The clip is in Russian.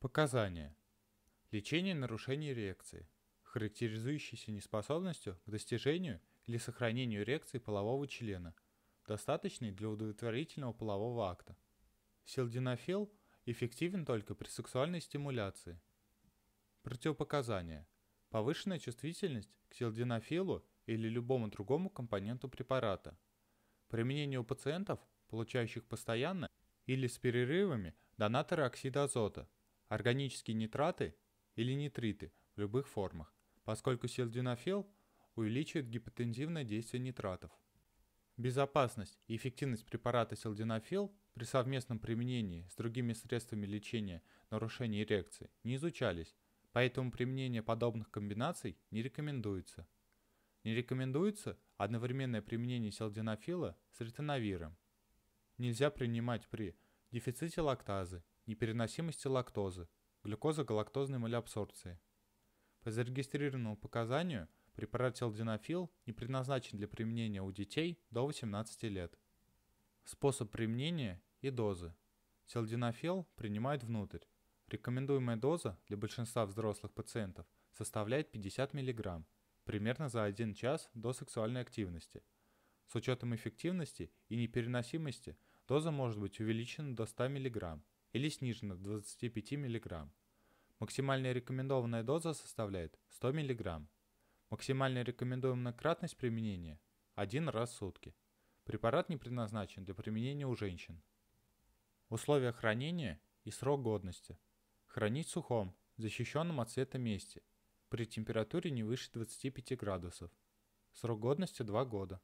Показания. Лечение нарушений эрекции, характеризующейся неспособностью к достижению или сохранению эрекции полового члена, достаточной для удовлетворительного полового акта. Селдинофил эффективен только при сексуальной стимуляции. Противопоказания. Повышенная чувствительность к селдинофилу или любому другому компоненту препарата. Применение у пациентов, получающих постоянно или с перерывами донаторы оксида азота – органические нитраты или нитриты в любых формах, поскольку селдинофил увеличивает гипотензивное действие нитратов. Безопасность и эффективность препарата селдинофил при совместном применении с другими средствами лечения нарушений эрекции не изучались, поэтому применение подобных комбинаций не рекомендуется. Не рекомендуется одновременное применение селдинофила с ретиновиром. Нельзя принимать при дефиците лактазы, непереносимости лактозы, глюкозо-галактозной малеабсорбции. По зарегистрированному показанию препарат селденофил не предназначен для применения у детей до 18 лет. Способ применения и дозы. Селденофил принимают внутрь. Рекомендуемая доза для большинства взрослых пациентов составляет 50 мг, примерно за 1 час до сексуальной активности. С учетом эффективности и непереносимости доза может быть увеличена до 100 мг или снижена до 25 мг. Максимальная рекомендованная доза составляет 100 мг. Максимальная рекомендуемая кратность применения – один раз в сутки. Препарат не предназначен для применения у женщин. Условия хранения и срок годности. Хранить в сухом, защищенном от света месте, при температуре не выше 25 градусов. Срок годности 2 года.